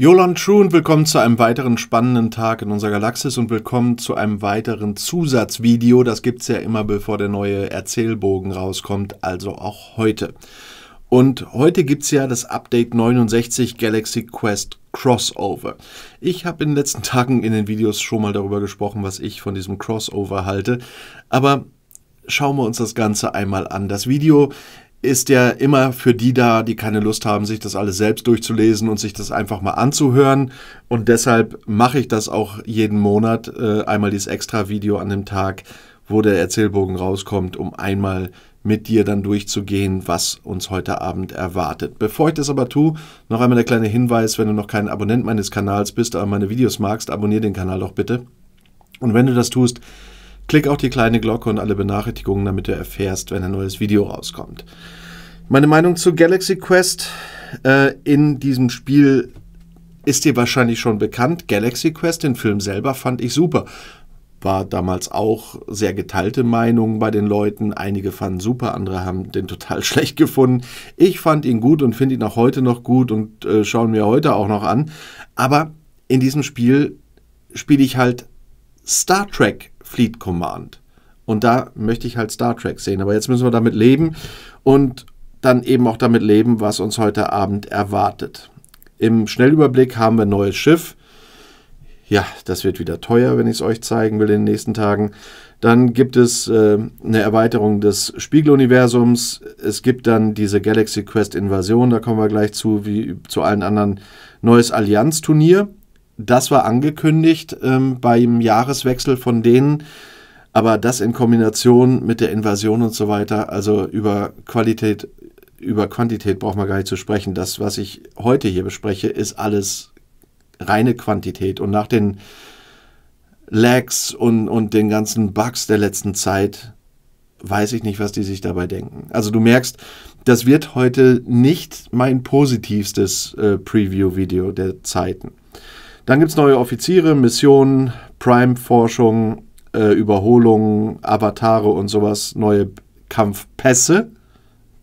Jolan True und willkommen zu einem weiteren spannenden Tag in unserer Galaxis und willkommen zu einem weiteren Zusatzvideo. Das gibt es ja immer, bevor der neue Erzählbogen rauskommt, also auch heute. Und heute gibt es ja das Update 69 Galaxy Quest Crossover. Ich habe in den letzten Tagen in den Videos schon mal darüber gesprochen, was ich von diesem Crossover halte, aber schauen wir uns das Ganze einmal an. Das Video ist ja immer für die da, die keine Lust haben, sich das alles selbst durchzulesen und sich das einfach mal anzuhören. Und deshalb mache ich das auch jeden Monat, äh, einmal dieses Extra-Video an dem Tag, wo der Erzählbogen rauskommt, um einmal mit dir dann durchzugehen, was uns heute Abend erwartet. Bevor ich das aber tue, noch einmal der kleine Hinweis, wenn du noch kein Abonnent meines Kanals bist, aber meine Videos magst, abonniere den Kanal doch bitte. Und wenn du das tust, Klick auch die kleine Glocke und alle Benachrichtigungen, damit du erfährst, wenn ein neues Video rauskommt. Meine Meinung zu Galaxy Quest äh, in diesem Spiel ist dir wahrscheinlich schon bekannt. Galaxy Quest, den Film selber, fand ich super. War damals auch sehr geteilte Meinung bei den Leuten. Einige fanden super, andere haben den total schlecht gefunden. Ich fand ihn gut und finde ihn auch heute noch gut und äh, schauen mir heute auch noch an. Aber in diesem Spiel spiele ich halt Star Trek Fleet Command. Und da möchte ich halt Star Trek sehen. Aber jetzt müssen wir damit leben und dann eben auch damit leben, was uns heute Abend erwartet. Im Schnellüberblick haben wir ein neues Schiff. Ja, das wird wieder teuer, wenn ich es euch zeigen will in den nächsten Tagen. Dann gibt es äh, eine Erweiterung des Spiegeluniversums. Es gibt dann diese Galaxy Quest Invasion, da kommen wir gleich zu, wie zu allen anderen. Neues Allianz-Turnier das war angekündigt ähm, beim Jahreswechsel von denen. Aber das in Kombination mit der Invasion und so weiter, also über Qualität, über Quantität braucht man gar nicht zu sprechen. Das, was ich heute hier bespreche, ist alles reine Quantität. Und nach den Lags und, und den ganzen Bugs der letzten Zeit weiß ich nicht, was die sich dabei denken. Also du merkst, das wird heute nicht mein positivstes äh, Preview-Video der Zeiten. Dann gibt es neue Offiziere, Missionen, Prime-Forschung, äh, Überholungen, Avatare und sowas, neue Kampfpässe.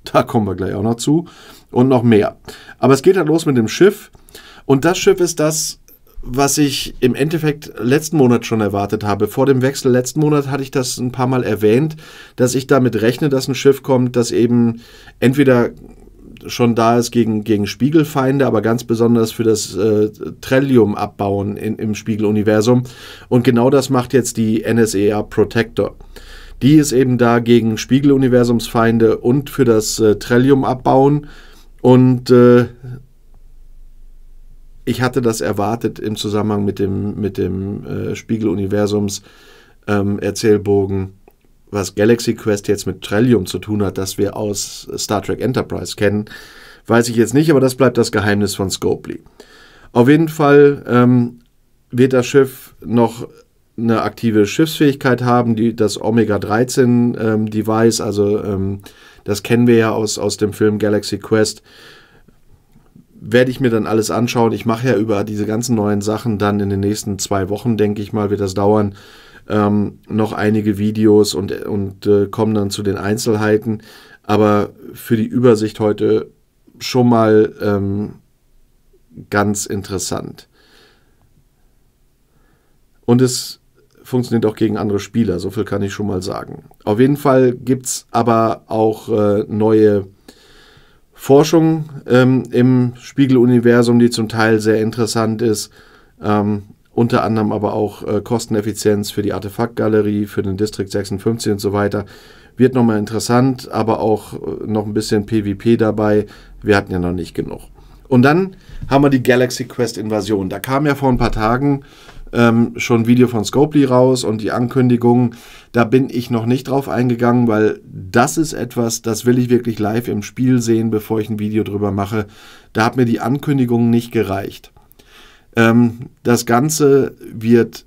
Da kommen wir gleich auch noch zu. Und noch mehr. Aber es geht halt los mit dem Schiff. Und das Schiff ist das, was ich im Endeffekt letzten Monat schon erwartet habe. Vor dem Wechsel letzten Monat hatte ich das ein paar Mal erwähnt, dass ich damit rechne, dass ein Schiff kommt, das eben entweder schon da ist gegen, gegen Spiegelfeinde, aber ganz besonders für das äh, Trillium abbauen im Spiegeluniversum. Und genau das macht jetzt die NSEA Protector. Die ist eben da gegen Spiegeluniversumsfeinde und für das äh, Trillium abbauen. Und äh, ich hatte das erwartet im Zusammenhang mit dem, mit dem äh, Spiegeluniversums ähm, Erzählbogen was Galaxy Quest jetzt mit Trellium zu tun hat, das wir aus Star Trek Enterprise kennen, weiß ich jetzt nicht, aber das bleibt das Geheimnis von Scopely. Auf jeden Fall ähm, wird das Schiff noch eine aktive Schiffsfähigkeit haben, die, das Omega-13-Device, ähm, also ähm, das kennen wir ja aus, aus dem Film Galaxy Quest, werde ich mir dann alles anschauen. Ich mache ja über diese ganzen neuen Sachen dann in den nächsten zwei Wochen, denke ich mal, wird das dauern, ähm, noch einige Videos und, und äh, kommen dann zu den Einzelheiten. Aber für die Übersicht heute schon mal ähm, ganz interessant. Und es funktioniert auch gegen andere Spieler, so viel kann ich schon mal sagen. Auf jeden Fall gibt es aber auch äh, neue Forschung ähm, im Spiegeluniversum, die zum Teil sehr interessant ist. Ähm, unter anderem aber auch äh, Kosteneffizienz für die Artefaktgalerie, für den District 56 und so weiter. Wird nochmal interessant, aber auch äh, noch ein bisschen PvP dabei. Wir hatten ja noch nicht genug. Und dann haben wir die Galaxy Quest Invasion. Da kam ja vor ein paar Tagen ähm, schon ein Video von Scopely raus und die Ankündigung. Da bin ich noch nicht drauf eingegangen, weil das ist etwas, das will ich wirklich live im Spiel sehen, bevor ich ein Video drüber mache. Da hat mir die Ankündigung nicht gereicht. Ähm, das Ganze wird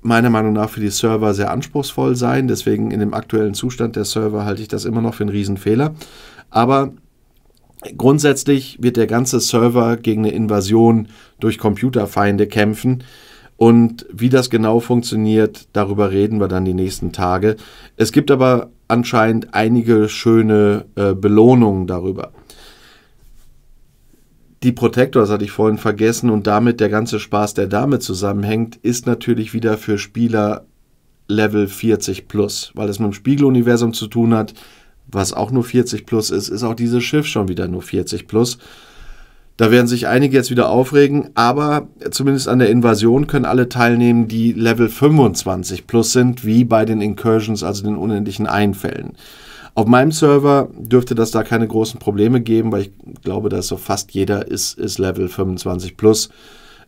meiner Meinung nach für die Server sehr anspruchsvoll sein. Deswegen in dem aktuellen Zustand der Server halte ich das immer noch für einen Riesenfehler. Aber grundsätzlich wird der ganze Server gegen eine Invasion durch Computerfeinde kämpfen. Und wie das genau funktioniert, darüber reden wir dann die nächsten Tage. Es gibt aber anscheinend einige schöne äh, Belohnungen darüber. Die Protector, das hatte ich vorhin vergessen, und damit der ganze Spaß, der damit zusammenhängt, ist natürlich wieder für Spieler Level 40 plus, weil es mit dem Spiegeluniversum zu tun hat, was auch nur 40 plus ist, ist auch dieses Schiff schon wieder nur 40 plus. Da werden sich einige jetzt wieder aufregen, aber zumindest an der Invasion können alle teilnehmen, die Level 25 plus sind, wie bei den Incursions, also den unendlichen Einfällen. Auf meinem Server dürfte das da keine großen Probleme geben, weil ich glaube, dass so fast jeder ist, ist Level 25 plus.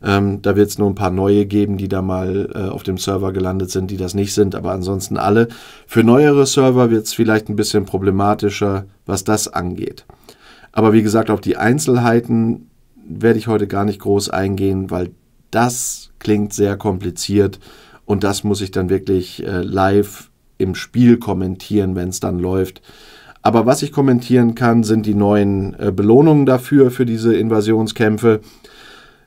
Ähm, da wird es nur ein paar neue geben, die da mal äh, auf dem Server gelandet sind, die das nicht sind, aber ansonsten alle. Für neuere Server wird es vielleicht ein bisschen problematischer, was das angeht. Aber wie gesagt, auf die Einzelheiten werde ich heute gar nicht groß eingehen, weil das klingt sehr kompliziert und das muss ich dann wirklich äh, live im Spiel kommentieren, wenn es dann läuft. Aber was ich kommentieren kann, sind die neuen äh, Belohnungen dafür, für diese Invasionskämpfe.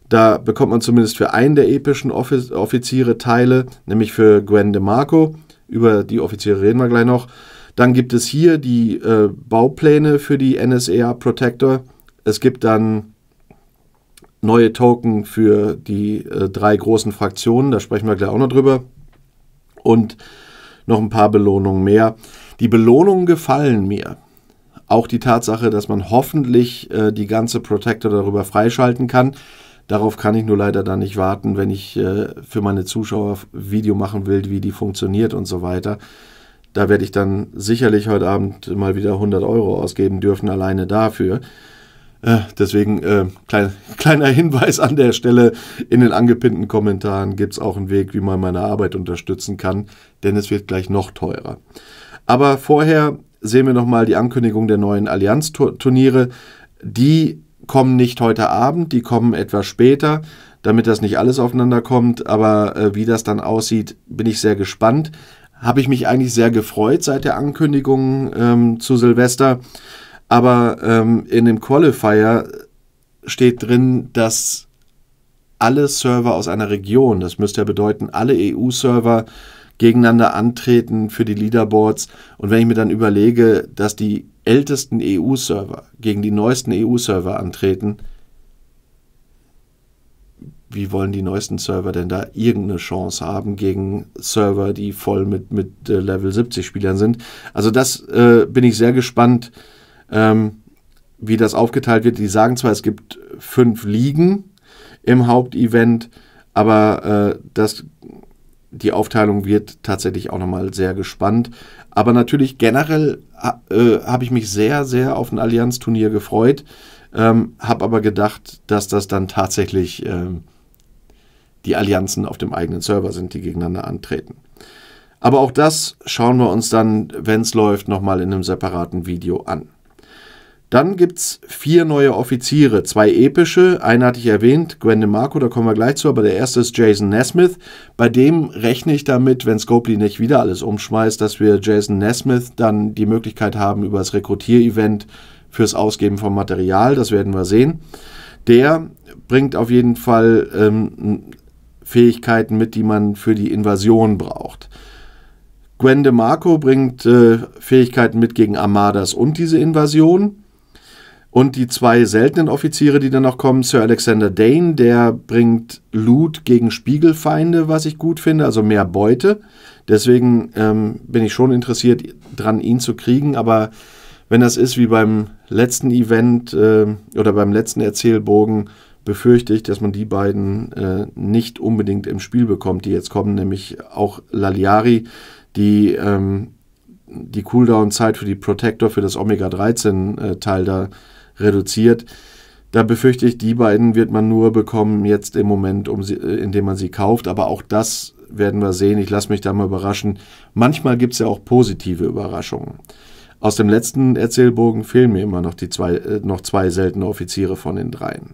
Da bekommt man zumindest für einen der epischen Offiziere Teile, nämlich für Gwen DeMarco. Über die Offiziere reden wir gleich noch. Dann gibt es hier die äh, Baupläne für die NSEA Protector. Es gibt dann neue Token für die äh, drei großen Fraktionen, da sprechen wir gleich auch noch drüber. Und noch ein paar Belohnungen mehr. Die Belohnungen gefallen mir. Auch die Tatsache, dass man hoffentlich äh, die ganze Protector darüber freischalten kann. Darauf kann ich nur leider dann nicht warten, wenn ich äh, für meine Zuschauer Video machen will, wie die funktioniert und so weiter. Da werde ich dann sicherlich heute Abend mal wieder 100 Euro ausgeben dürfen, alleine dafür. Äh, deswegen äh, klein, kleiner Hinweis an der Stelle, in den angepinnten Kommentaren gibt es auch einen Weg, wie man meine Arbeit unterstützen kann, denn es wird gleich noch teurer. Aber vorher sehen wir nochmal die Ankündigung der neuen Allianz-Turniere. Die kommen nicht heute Abend, die kommen etwas später, damit das nicht alles aufeinander kommt. Aber äh, wie das dann aussieht, bin ich sehr gespannt habe ich mich eigentlich sehr gefreut seit der Ankündigung ähm, zu Silvester. Aber ähm, in dem Qualifier steht drin, dass alle Server aus einer Region, das müsste ja bedeuten, alle EU-Server gegeneinander antreten für die Leaderboards. Und wenn ich mir dann überlege, dass die ältesten EU-Server gegen die neuesten EU-Server antreten, wie wollen die neuesten Server denn da irgendeine Chance haben gegen Server, die voll mit, mit äh, Level 70 Spielern sind. Also das äh, bin ich sehr gespannt, ähm, wie das aufgeteilt wird. Die sagen zwar, es gibt fünf Ligen im Hauptevent, aber äh, das, die Aufteilung wird tatsächlich auch nochmal sehr gespannt. Aber natürlich generell äh, habe ich mich sehr, sehr auf ein Allianz-Turnier gefreut. Ähm, habe aber gedacht, dass das dann tatsächlich ähm, die Allianzen auf dem eigenen Server sind, die gegeneinander antreten. Aber auch das schauen wir uns dann, wenn es läuft, nochmal in einem separaten Video an. Dann gibt es vier neue Offiziere, zwei epische, einen hatte ich erwähnt, Gwen Marco, da kommen wir gleich zu, aber der erste ist Jason Nesmith. Bei dem rechne ich damit, wenn Scopely nicht wieder alles umschmeißt, dass wir Jason Nesmith dann die Möglichkeit haben, über das Rekrutier-Event fürs Ausgeben von Material, das werden wir sehen. Der bringt auf jeden Fall ähm, Fähigkeiten mit, die man für die Invasion braucht. Gwen de Marco bringt äh, Fähigkeiten mit gegen Armadas und diese Invasion. Und die zwei seltenen Offiziere, die dann noch kommen, Sir Alexander Dane, der bringt Loot gegen Spiegelfeinde, was ich gut finde, also mehr Beute. Deswegen ähm, bin ich schon interessiert dran, ihn zu kriegen. Aber wenn das ist wie beim letzten Event äh, oder beim letzten Erzählbogen, befürchte ich, dass man die beiden äh, nicht unbedingt im Spiel bekommt, die jetzt kommen, nämlich auch Laliari, die ähm, die Cooldown-Zeit für die Protector, für das Omega-13-Teil äh, da reduziert. Da befürchte ich, die beiden wird man nur bekommen jetzt im Moment, um sie, äh, indem man sie kauft. Aber auch das werden wir sehen. Ich lasse mich da mal überraschen. Manchmal gibt es ja auch positive Überraschungen. Aus dem letzten Erzählbogen fehlen mir immer noch, die zwei, äh, noch zwei seltene Offiziere von den dreien.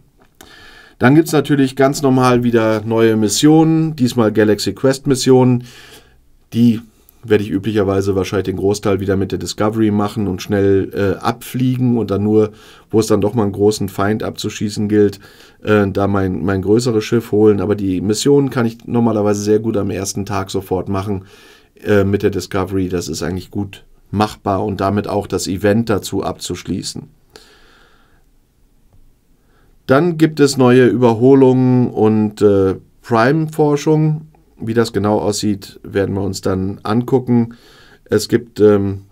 Dann gibt es natürlich ganz normal wieder neue Missionen, diesmal Galaxy Quest Missionen. Die werde ich üblicherweise wahrscheinlich den Großteil wieder mit der Discovery machen und schnell äh, abfliegen und dann nur, wo es dann doch mal einen großen Feind abzuschießen gilt, äh, da mein, mein größeres Schiff holen. Aber die Missionen kann ich normalerweise sehr gut am ersten Tag sofort machen äh, mit der Discovery. Das ist eigentlich gut machbar und damit auch das Event dazu abzuschließen. Dann gibt es neue Überholungen und äh, Prime-Forschung. Wie das genau aussieht, werden wir uns dann angucken. Es gibt ähm,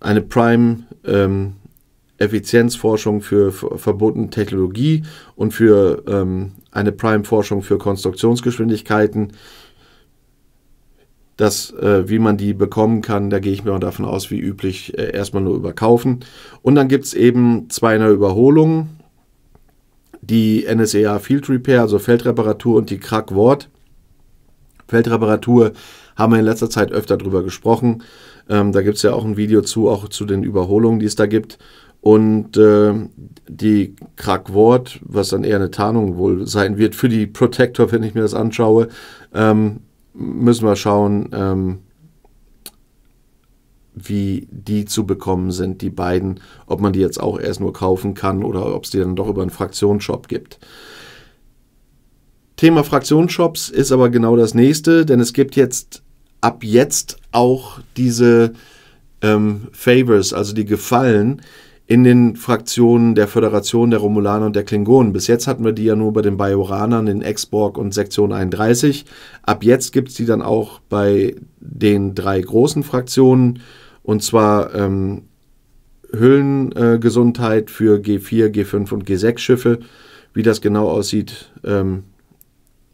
eine Prime-Effizienzforschung ähm, für verbotene Technologie und für ähm, eine Prime-Forschung für Konstruktionsgeschwindigkeiten. Das, äh, wie man die bekommen kann, da gehe ich mir davon aus, wie üblich, äh, erstmal nur überkaufen. Und dann gibt es eben zwei neue Überholungen. Die NSEA Field Repair, also Feldreparatur und die Krag Wort. Feldreparatur haben wir in letzter Zeit öfter drüber gesprochen. Ähm, da gibt es ja auch ein Video zu, auch zu den Überholungen, die es da gibt. Und äh, die Wort, was dann eher eine Tarnung wohl sein wird für die Protector, wenn ich mir das anschaue, ähm, müssen wir schauen, ähm, wie die zu bekommen sind, die beiden, ob man die jetzt auch erst nur kaufen kann oder ob es die dann doch über einen Fraktionsshop gibt. Thema Fraktionsshops ist aber genau das nächste, denn es gibt jetzt ab jetzt auch diese ähm, Favors, also die Gefallen, in den Fraktionen der Föderation der Romulaner und der Klingonen. Bis jetzt hatten wir die ja nur bei den Bajoranern, in Exborg und Sektion 31. Ab jetzt gibt es die dann auch bei den drei großen Fraktionen und zwar ähm, Höhlengesundheit äh, für G4, G5 und G6 Schiffe. Wie das genau aussieht, ähm,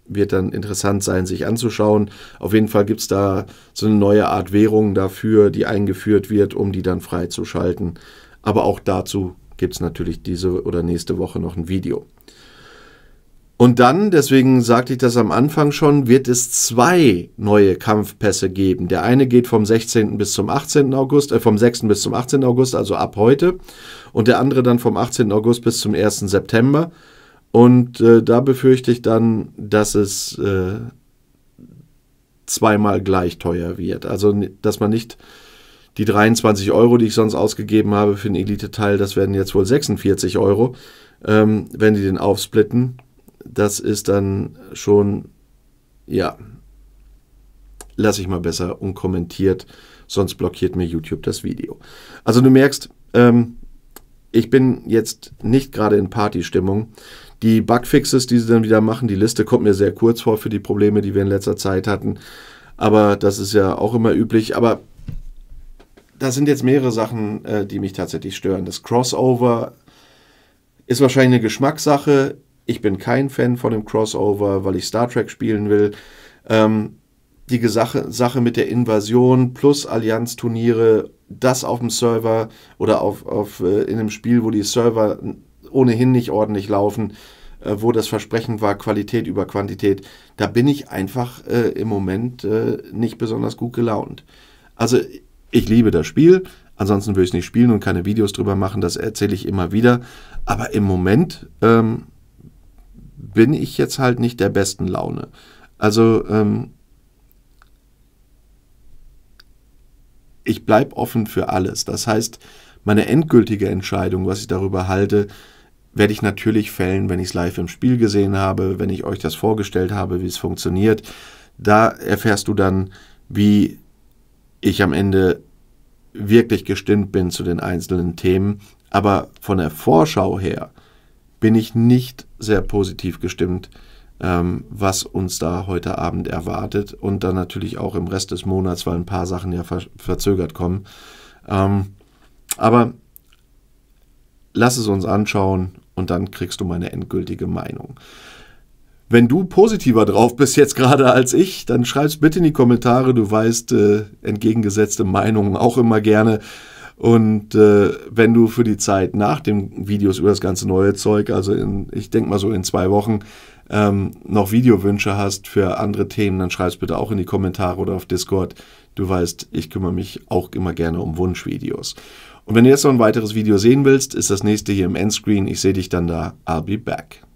wird dann interessant sein, sich anzuschauen. Auf jeden Fall gibt es da so eine neue Art Währung dafür, die eingeführt wird, um die dann freizuschalten. Aber auch dazu gibt es natürlich diese oder nächste Woche noch ein Video. Und dann, deswegen sagte ich das am Anfang schon, wird es zwei neue Kampfpässe geben. Der eine geht vom 16. bis zum 18. August, äh, vom 6. bis zum 18. August, also ab heute. Und der andere dann vom 18. August bis zum 1. September. Und äh, da befürchte ich dann, dass es äh, zweimal gleich teuer wird. Also, dass man nicht die 23 Euro, die ich sonst ausgegeben habe für den Elite-Teil, das werden jetzt wohl 46 Euro, ähm, wenn die den aufsplitten. Das ist dann schon, ja, lasse ich mal besser unkommentiert, sonst blockiert mir YouTube das Video. Also du merkst, ähm, ich bin jetzt nicht gerade in Partystimmung. Die Bugfixes, die sie dann wieder machen, die Liste kommt mir sehr kurz vor für die Probleme, die wir in letzter Zeit hatten. Aber das ist ja auch immer üblich. Aber da sind jetzt mehrere Sachen, äh, die mich tatsächlich stören. Das Crossover ist wahrscheinlich eine Geschmackssache. Ich bin kein Fan von dem Crossover, weil ich Star Trek spielen will. Ähm, die Sache, Sache mit der Invasion plus Allianz-Turniere, das auf dem Server oder auf, auf, äh, in einem Spiel, wo die Server ohnehin nicht ordentlich laufen, äh, wo das Versprechen war, Qualität über Quantität, da bin ich einfach äh, im Moment äh, nicht besonders gut gelaunt. Also ich liebe das Spiel, ansonsten würde ich es nicht spielen und keine Videos drüber machen, das erzähle ich immer wieder. Aber im Moment ähm, bin ich jetzt halt nicht der besten Laune. Also ähm, ich bleibe offen für alles. Das heißt, meine endgültige Entscheidung, was ich darüber halte, werde ich natürlich fällen, wenn ich es live im Spiel gesehen habe, wenn ich euch das vorgestellt habe, wie es funktioniert. Da erfährst du dann, wie ich am Ende wirklich gestimmt bin zu den einzelnen Themen. Aber von der Vorschau her bin ich nicht sehr positiv gestimmt, ähm, was uns da heute Abend erwartet und dann natürlich auch im Rest des Monats, weil ein paar Sachen ja ver verzögert kommen. Ähm, aber lass es uns anschauen und dann kriegst du meine endgültige Meinung. Wenn du positiver drauf bist jetzt gerade als ich, dann schreib's bitte in die Kommentare. Du weißt, äh, entgegengesetzte Meinungen auch immer gerne. Und äh, wenn du für die Zeit nach den Videos über das ganze neue Zeug, also in, ich denke mal so in zwei Wochen, ähm, noch Videowünsche hast für andere Themen, dann schreib's bitte auch in die Kommentare oder auf Discord. Du weißt, ich kümmere mich auch immer gerne um Wunschvideos. Und wenn du jetzt noch ein weiteres Video sehen willst, ist das nächste hier im Endscreen. Ich sehe dich dann da. I'll be back.